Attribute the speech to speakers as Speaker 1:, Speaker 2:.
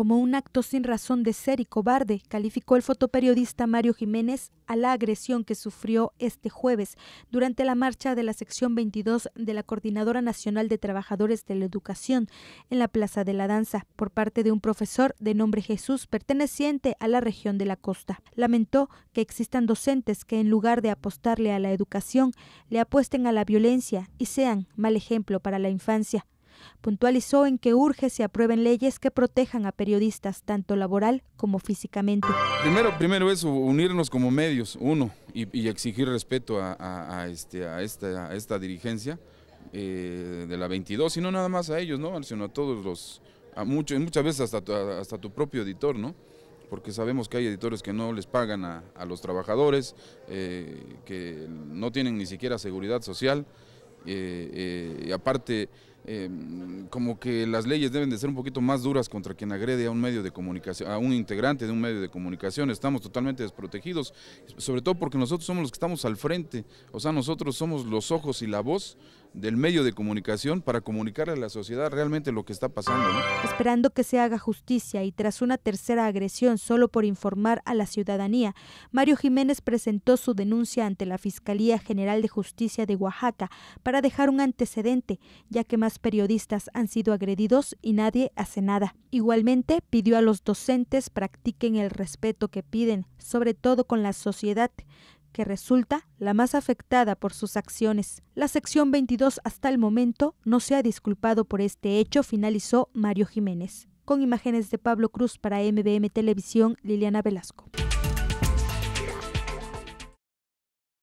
Speaker 1: como un acto sin razón de ser y cobarde, calificó el fotoperiodista Mario Jiménez a la agresión que sufrió este jueves durante la marcha de la sección 22 de la Coordinadora Nacional de Trabajadores de la Educación en la Plaza de la Danza por parte de un profesor de nombre Jesús perteneciente a la región de la costa. Lamentó que existan docentes que en lugar de apostarle a la educación, le apuesten a la violencia y sean mal ejemplo para la infancia. Puntualizó en que urge se aprueben leyes que protejan a periodistas, tanto laboral como físicamente.
Speaker 2: Primero, primero es unirnos como medios, uno, y, exigir respeto a, este, a esta, dirigencia eh, de la 22, y no nada más a ellos, ¿no? sino a todos los, a muchas veces hasta, hasta tu propio editor, ¿no? porque sabemos que hay editores que no les pagan a, los trabajadores, eh, que no tienen ni siquiera seguridad social, eh, y aparte Em, como que las leyes deben de ser un poquito más duras contra quien agrede a un medio de comunicación, a un integrante de un medio de comunicación. Estamos totalmente desprotegidos, sobre todo porque nosotros somos los que estamos al frente, o sea, nosotros somos los ojos y la voz del medio de comunicación para comunicarle a la sociedad realmente lo que está pasando.
Speaker 1: Esperando que se haga justicia y tras una tercera agresión solo por informar a la ciudadanía, Mario Jiménez presentó su denuncia ante la Fiscalía General de Justicia de Oaxaca para dejar un antecedente, ya que más periodistas han sido agredidos y nadie hace nada. Igualmente, pidió a los docentes practiquen el respeto que piden, sobre todo con la sociedad, que resulta la más afectada por sus acciones. La sección 22 hasta el momento no se ha disculpado por este hecho, finalizó Mario Jiménez. Con imágenes de Pablo Cruz para MBM Televisión, Liliana Velasco.